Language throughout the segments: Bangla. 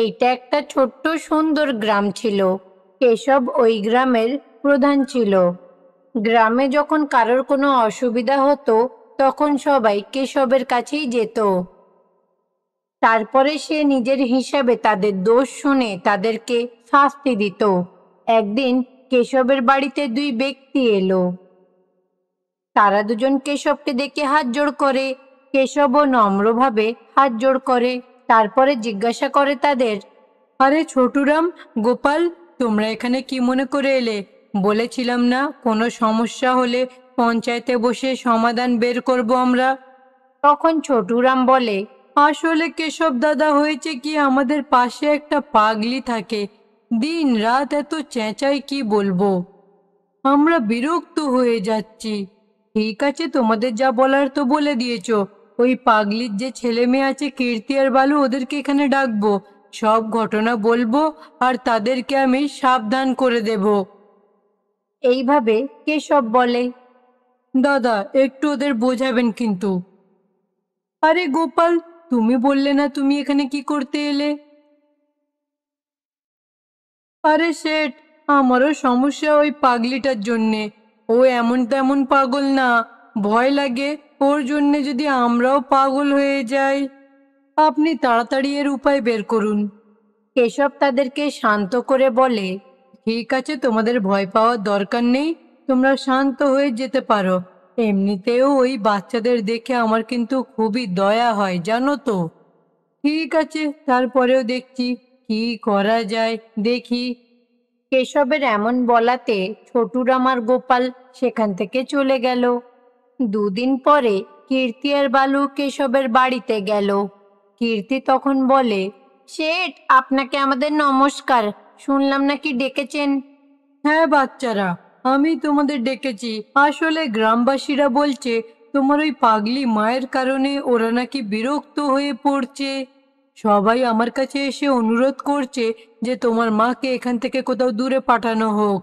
এইটা একটা ছোট্ট সুন্দর গ্রাম ছিল কেশব ওই গ্রামের প্রধান ছিল গ্রামে যখন কারোর কোনো অসুবিধা হতো তখন সবাই কেশবের কাছেই যেত তারপরে সে নিজের হিসাবে তাদের দোষ শুনে তাদেরকে শাস্তি দিত একদিন কেশবের বাড়িতে দুই ব্যক্তি এলো তারা দুজন কেশবকে দেখে হাত জোড় করে কেশবও নম্রভাবে হাত জোড় করে তারপরে জিজ্ঞাসা করে তাদের আরে ছোটুরাম গোপাল তোমরা এখানে কি মনে করে এলে বলেছিলাম না কোনো সমস্যা হলে পঞ্চায়েতে বসে সমাধান বের করব আমরা তখন ছোটুরাম বলে আসলে কেশব দাদা হয়েছে কি আমাদের পাশে একটা পাগলি থাকে দিন রাত এত চেঁচাই কি বলবো আমরা বিরক্ত হয়ে যাচ্ছি ঠিক আছে তোমাদের যা বলার তো বলে দিয়েছো ওই পাগলির যে ছেলে মেয়ে আছে কীর্তি আর বালু ওদেরকে এখানে ডাকবো সব ঘটনা বলবো আর তাদেরকে আমি সাবধান করে দেব এইভাবে কে সব বলে দাদা একটু ওদের বোঝাবেন কিন্তু আরে গোপাল তুমি বললে না তুমি এখানে কি করতে এলে আরে শেঠ আমারও সমস্যা ওই পাগলিটার জন্যে ও এমন তেমন পাগল না ভয় লাগে ওর জন্যে যদি আমরাও পাগল হয়ে যাই আপনি তাড়াতাড়ি এর উপায় বের করুন কেশব তাদেরকে শান্ত করে বলে ঠিক আছে তোমাদের ভয় পাওয়ার দরকার নেই তোমরা শান্ত হয়ে যেতে পারো এমনিতেও ওই বাচ্চাদের দেখে আমার কিন্তু খুবই দয়া হয় জানো তো ঠিক আছে তারপরেও দেখছি কি করা যায় দেখি কেশবের এমন বলাতে ছোটুরামার গোপাল সেখান থেকে চলে গেল দুদিন পরে কীর্তি আর বালু কেশবের বাড়িতে গেল কীর্তি তখন বলে শেঠ আপনাকে আমাদের নমস্কার শুনলাম নাকি ডেকেছেন হ্যাঁ বাচ্চারা আমি তোমাদের ডেকেছি আসলে গ্রামবাসীরা বলছে তোমার ওই পাগলি মায়ের কারণে ওরা নাকি বিরক্ত হয়ে পড়ছে সবাই আমার কাছে এসে অনুরোধ করছে যে তোমার মাকে এখান থেকে কোথাও দূরে পাঠানো হোক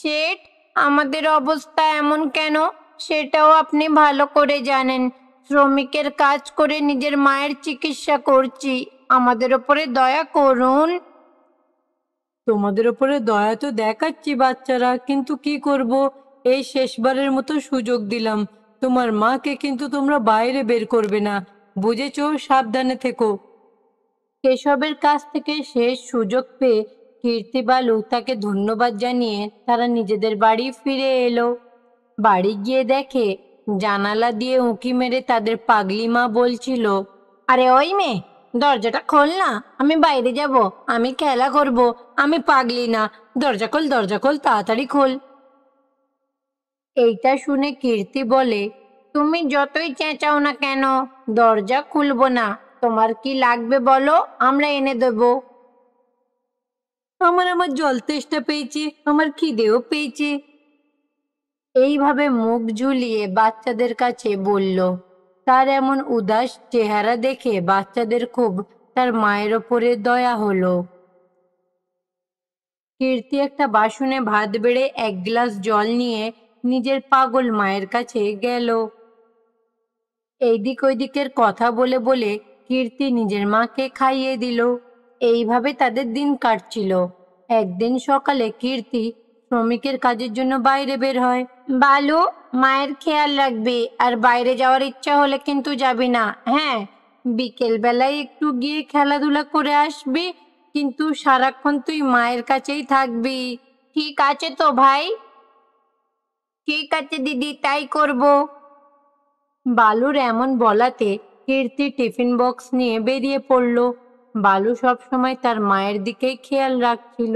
শেঠ আমাদের অবস্থা এমন কেন সেটাও আপনি ভালো করে জানেন শ্রমিকের কাজ করে নিজের মায়ের চিকিৎসা করছি আমাদের ওপরে দয়া করুন তোমাদের ওপরে দয়া তো দেখাচ্ছি বাচ্চারা কিন্তু কি করব এই শেষবারের মতো সুযোগ দিলাম তোমার মাকে কিন্তু তোমরা বাইরে বের করবে না বুঝেছ সাবধানে থেকো কেশবের কাছ থেকে শেষ সুযোগ পেয়ে কীর্তিবালু তাকে ধন্যবাদ জানিয়ে তারা নিজেদের বাড়ি ফিরে এলো বাড়ি গিয়ে দেখে জানালা দিয়ে উঁকি মেরে তাদের পাগলি মা বলছিল আরে ওই মেয়ে দরজাটা খোল না আমি বাইরে যাব আমি খেলা করব আমি পাগলি না দরজা খোল দরজা খোল তাড়াতাড়ি খোল এইটা শুনে কীর্তি বলে তুমি যতই চেঁচাও না কেন দরজা খুলব না তোমার কি লাগবে বলো আমরা এনে দেব আমার আমার জল তেষ্টা পেয়েছে আমার খিদেও পেয়েছে এইভাবে মুখ ঝুলিয়ে বাচ্চাদের কাছে বলল তার এমন উদাস চেহারা দেখে বাচ্চাদের খুব তার মায়ের ওপরে দয়া হলো কীর্তি একটা বাসনে ভাত বেড়ে এক গ্লাস জল নিয়ে নিজের পাগল মায়ের কাছে গেল এইদিক ওইদিকের কথা বলে বলে কীর্তি নিজের মাকে খাইয়ে দিল এইভাবে তাদের দিন কাটছিল একদিন সকালে কীর্তি শ্রমিকের কাজের জন্য বাইরে বের হয় বালু মায়ের খেয়াল রাখবে আর বাইরে যাওয়ার ইচ্ছা হলে কিন্তু যাবি না হ্যাঁ বিকেল বেলায় একটু গিয়ে খেলাধুলা করে আসবি কিন্তু সারাক্ষণ তুই মায়ের কাছেই থাকবি ঠিক আছে তো ভাই ঠিক আছে দিদি তাই করব বালুর এমন বলাতে কীর্তি টিফিন বক্স নিয়ে বেরিয়ে পড়ল বালু সবসময় তার মায়ের দিকেই খেয়াল রাখছিল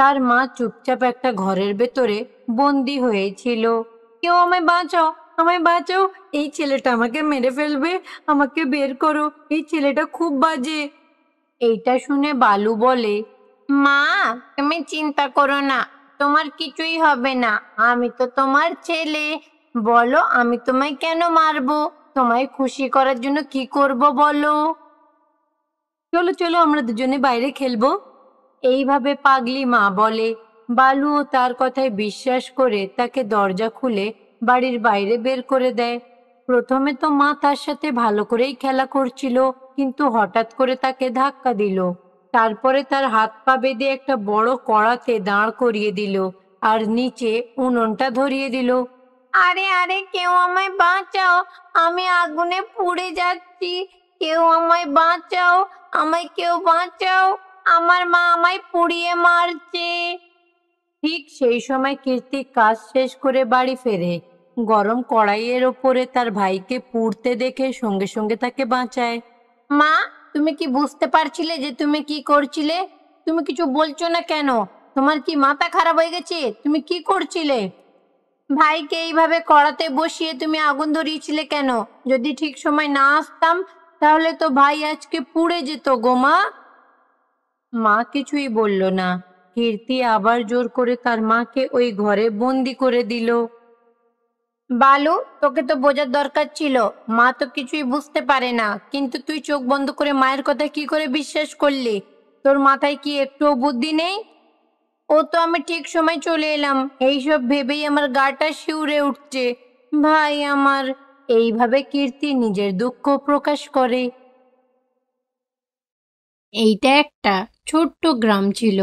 তার মা চুপচাপ একটা ঘরের ভেতরে বন্দি হয়েছিল কেউ আমায় বাঁচাও আমায় বাঁচাও এই ছেলেটা আমাকে মেরে ফেলবে আমাকে বের করো এই ছেলেটা খুব বাজে এইটা শুনে বালু বলে মা তুমি চিন্তা করো না তোমার কিছুই হবে না আমি তো তোমার ছেলে বলো আমি তোমায় কেন মারবো তোমায় খুশি করার জন্য কি করব বলো চলো চলো আমরা দুজনে বাইরে খেলবো এইভাবে পাগলি মা বলে বালু ও তার কথায় বিশ্বাস করে তাকে দরজা খুলে বাড়ির বাইরে বের করে দেয় প্রথমে তো মা তার সাথে ভালো করেই খেলা করছিল কিন্তু হঠাৎ করে তাকে ধাক্কা দিল তারপরে তার হাত পা বেঁধে একটা বড় কড়াতে দাঁড় করিয়ে দিল আর নিচে উনুনটা ধরিয়ে দিল আরে আরে কেউ আমায় বাঁচাও আমি আগুনে পুড়ে যাচ্ছি কেউ আমায় বাঁচাও আমায় কেউ বাঁচাও আমার মা আমায় পুড়িয়ে মারছে ঠিক সেই সময় কীর্তি কাজ শেষ করে বাড়ি ফেরে গরম কড়াইয়ের ওপরে তার ভাইকে পুড়তে দেখে সঙ্গে সঙ্গে তাকে বাঁচায় মা তুমি কি বুঝতে পারছিলে যে তুমি কি করছিলে তুমি কিছু বলছো না কেন তোমার কি মাথা খারাপ হয়ে গেছে তুমি কি করছিলে ভাইকে এইভাবে কড়াতে বসিয়ে তুমি আগুন ধরিয়েছিলে কেন যদি ঠিক সময় না আসতাম তাহলে তো ভাই আজকে পুড়ে যেত গোমা মা কিছুই বলল না কীর্তি আবার জোর করে তার মাকে ওই ঘরে বন্দি করে দিল বালু তোকে তো বোঝার দরকার ছিল মা তো কিছুই বুঝতে পারে না কিন্তু তুই চোখ বন্ধ করে মায়ের কথা কি করে বিশ্বাস করলি তোর মাথায় কি একটুও বুদ্ধি নেই ও তো আমি ঠিক সময় চলে এলাম এইসব ভেবেই আমার গাটা শিউরে উঠছে ভাই আমার এইভাবে কীর্তি নিজের দুঃখ প্রকাশ করে এইটা একটা ছোট্ট গ্রাম ছিল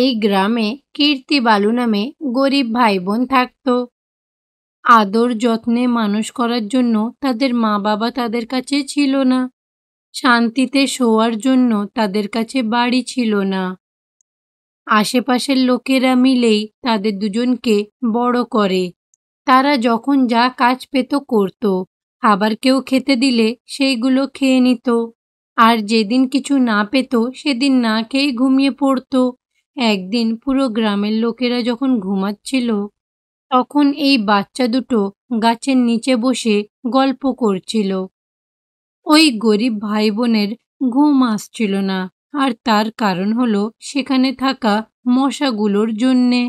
এই গ্রামে কীর্তি বালু নামে গরিব ভাই বোন থাকত আদর যত্নে মানুষ করার জন্য তাদের মা বাবা তাদের কাছে ছিল না শান্তিতে শোয়ার জন্য তাদের কাছে বাড়ি ছিল না আশেপাশের লোকেরা মিলেই তাদের দুজনকে বড় করে তারা যখন যা কাজ পেত করত আবার কেউ খেতে দিলে সেইগুলো খেয়ে নিত আর যেদিন কিছু না পেত সেদিন না খেয়ে ঘুমিয়ে পড়ত একদিন পুরো গ্রামের লোকেরা যখন ঘুমাচ্ছিল তখন এই বাচ্চা দুটো গাছের নিচে বসে গল্প করছিল ওই গরিব ভাই বোনের ঘুম আসছিল না আর তার কারণ হলো সেখানে থাকা মশাগুলোর জন্যে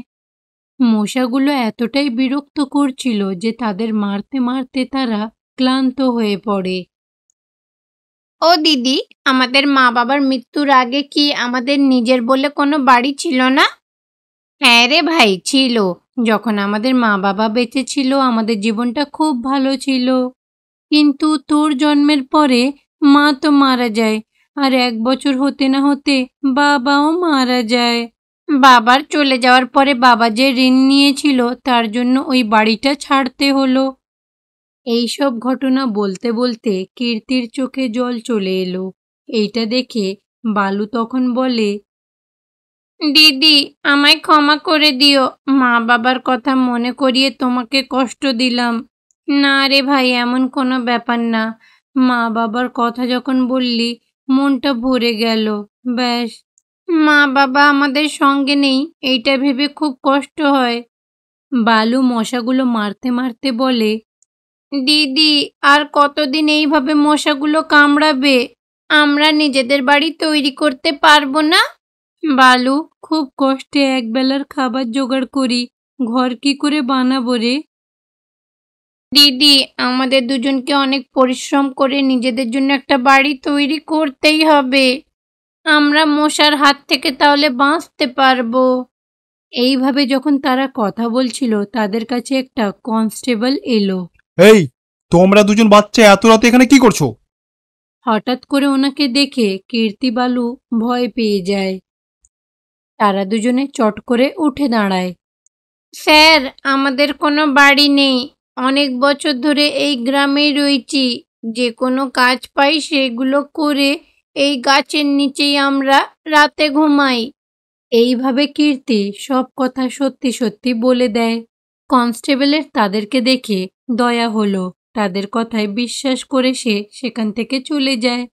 মশাগুলো এতটাই বিরক্ত করছিল যে তাদের মারতে মারতে তারা ক্লান্ত হয়ে পড়ে ও দিদি আমাদের মা বাবার মৃত্যুর আগে কি আমাদের নিজের বলে কোনো বাড়ি ছিল না হ্যাঁ রে ভাই ছিল যখন আমাদের মা বাবা বেঁচে ছিল আমাদের জীবনটা খুব ভালো ছিল কিন্তু তোর জন্মের পরে মা তো মারা যায় আর এক বছর হতে না হতে বাবাও মারা যায় বাবার চলে যাওয়ার পরে বাবা যে ঋণ নিয়েছিল তার জন্য ওই বাড়িটা ছাড়তে হলো এইসব ঘটনা বলতে বলতে কীর্তির চোখে জল চলে এলো এইটা দেখে বালু তখন বলে দিদি আমায় ক্ষমা করে দিও মা বাবার কথা মনে করিয়ে তোমাকে কষ্ট দিলাম না রে ভাই এমন কোনো ব্যাপার না মা বাবার কথা যখন বললি মনটা ভরে গেল ব্যাস মা বাবা আমাদের সঙ্গে নেই এইটা ভেবে খুব কষ্ট হয় বালু মশাগুলো মারতে মারতে বলে দিদি আর কতদিন এইভাবে মশাগুলো কামড়াবে আমরা নিজেদের বাড়ি তৈরি করতে পারবো না বালু খুব কষ্টে একবেলার খাবার জোগাড় করি ঘর কি করে বানাবো রে দিদি আমাদের দুজনকে অনেক পরিশ্রম করে নিজেদের জন্য একটা বাড়ি তৈরি করতেই হবে আমরা মশার হাত থেকে তাহলে বাঁচতে পারবো এইভাবে যখন তারা কথা বলছিল তাদের কাছে একটা কনস্টেবল এলো এই তোমরা দুজন বাচ্চা এত রাতে এখানে কি করছো হঠাৎ করে ওনাকে দেখে কীর্তিবালু ভয় পেয়ে যায় তারা দুজনে চট করে উঠে দাঁড়ায় স্যার আমাদের কোনো বাড়ি নেই অনেক বছর ধরে এই গ্রামে রয়েছি যে কোনো কাজ পাই সেগুলো করে এই গাছের নিচেই আমরা রাতে ঘুমাই এইভাবে কীর্তি সব কথা সত্যি সত্যি বলে দেয় কনস্টেবলের তাদেরকে দেখে দয়া হলো তাদের কথায় বিশ্বাস করে সে সেখান থেকে চলে যায়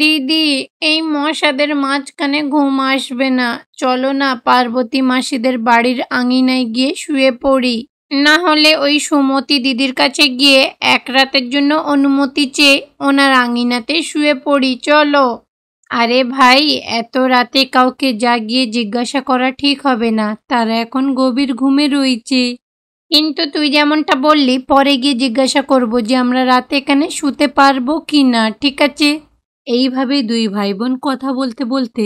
দিদি এই মশাদের মাঝখানে ঘুম আসবে না চলো না পার্বতী মাসিদের বাড়ির আঙিনায় গিয়ে শুয়ে পড়ি না হলে ওই সুমতি দিদির কাছে গিয়ে এক রাতের জন্য অনুমতি চেয়ে ওনার আঙিনাতে শুয়ে পড়ি চলো আরে ভাই এত রাতে কাউকে জাগিয়ে জিজ্ঞাসা করা ঠিক হবে না তারা এখন গভীর ঘুমে রয়েছে কিন্তু তুই যেমনটা বললি পরে গিয়ে জিজ্ঞাসা করব যে আমরা রাতে এখানে শুতে পারবো কি না ঠিক আছে এইভাবে দুই ভাই বোন কথা বলতে বলতে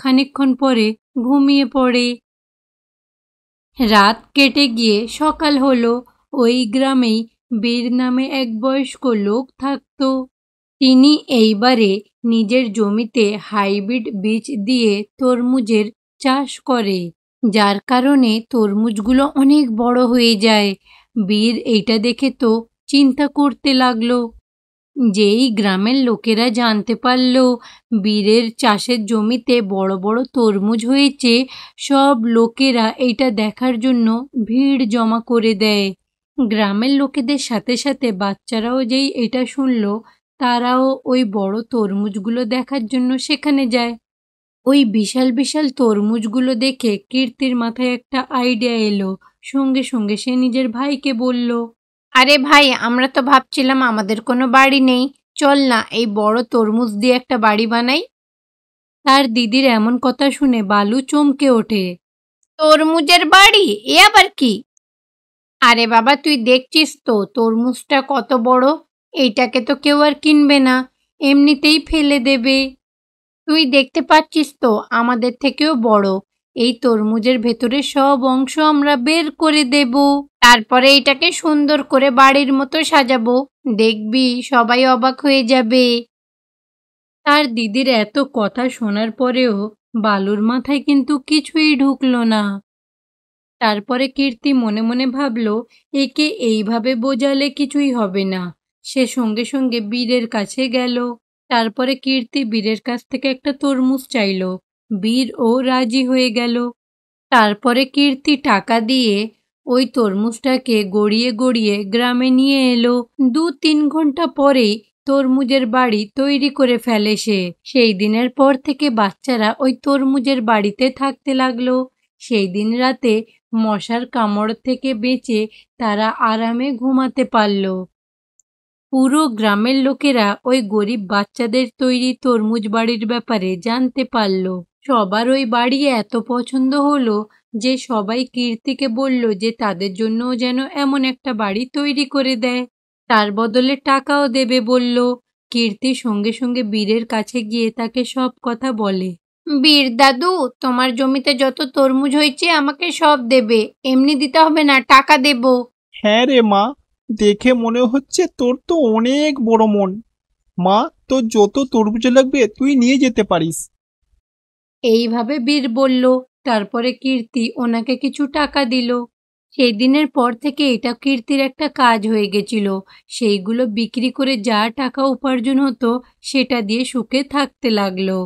খানিকক্ষণ পরে ঘুমিয়ে পড়ে রাত কেটে গিয়ে সকাল হলো ওই গ্রামেই বীর নামে এক বয়স্ক লোক থাকত তিনি এইবারে নিজের জমিতে হাইব্রিড বীজ দিয়ে তরমুজের চাষ করে যার কারণে তরমুজগুলো অনেক বড় হয়ে যায় বীর এইটা দেখে তো চিন্তা করতে লাগলো যেই গ্রামের লোকেরা জানতে পারল বীরের চাষের জমিতে বড় বড় তরমুজ হয়েছে সব লোকেরা এটা দেখার জন্য ভিড় জমা করে দেয় গ্রামের লোকেদের সাথে সাথে বাচ্চারাও যেই এটা শুনল তারাও ওই বড় তরমুজগুলো দেখার জন্য সেখানে যায় ওই বিশাল বিশাল তরমুজগুলো দেখে কীর্তির মাথায় একটা আইডিয়া এলো সঙ্গে সঙ্গে সে নিজের ভাইকে বলল আরে ভাই আমরা তো ভাবছিলাম আমাদের কোনো বাড়ি নেই চল না এই বড় তরমুজ দিয়ে একটা বাড়ি বানাই তার দিদির এমন কথা শুনে বালু চমকে ওঠে তরমুজের বাড়ি এ আবার কি আরে বাবা তুই দেখছিস তো তরমুজটা কত বড় এইটাকে তো কেউ আর কিনবে না এমনিতেই ফেলে দেবে তুই দেখতে পাচ্ছিস তো আমাদের থেকেও বড় এই তরমুজের ভেতরে সব অংশ আমরা বের করে দেব তারপরে এটাকে সুন্দর করে বাড়ির মতো সাজাবো দেখবি সবাই অবাক হয়ে যাবে তার দিদির এত কথা শোনার পরেও বালুর মাথায় কিন্তু কিছুই ঢুকলো না তারপরে কীর্তি মনে মনে ভাবল একে এইভাবে বোঝালে কিছুই হবে না সে সঙ্গে সঙ্গে বীরের কাছে গেল তারপরে কীর্তি বীরের কাছ থেকে একটা তরমুজ চাইল বীর ও রাজি হয়ে গেল তারপরে কীর্তি টাকা দিয়ে ওই তরমুজটাকে গড়িয়ে গড়িয়ে গ্রামে নিয়ে এলো দু তিন ঘন্টা পরেই তরমুজের বাড়ি তৈরি করে ফেলে সে সেই দিনের পর থেকে বাচ্চারা ওই তরমুজের বাড়িতে থাকতে লাগলো সেই দিন রাতে মশার কামড় থেকে বেঁচে তারা আরামে ঘুমাতে পারল পুরো গ্রামের লোকেরা ওই গরিব বাচ্চাদের তৈরি তরমুজ বাড়ির ব্যাপারে জানতে পারল সবার ওই বাড়ি এত পছন্দ হলো যে সবাই কীর্তিকে বলল যে তাদের জন্যও যেন এমন একটা বাড়ি তৈরি করে দেয় তার বদলে টাকাও দেবে বলল কীর্তি সঙ্গে সঙ্গে বীরের কাছে গিয়ে তাকে সব কথা বলে বীর দাদু তোমার জমিতে যত তরমুজ হয়েছে আমাকে সব দেবে এমনি দিতে হবে না টাকা দেব হ্যাঁ রে মা দেখে মনে হচ্ছে তোর তো অনেক বড় মন মা তোর যত তরবুজ লাগবে তুই নিয়ে যেতে পারিস এইভাবে বীর বলল তারপরে কীর্তি ওনাকে কিছু টাকা দিল সেই দিনের পর থেকে এটা কীর্তির একটা কাজ হয়ে গেছিল সেইগুলো বিক্রি করে যা টাকা উপার্জন হতো সেটা দিয়ে সুখে থাকতে লাগলো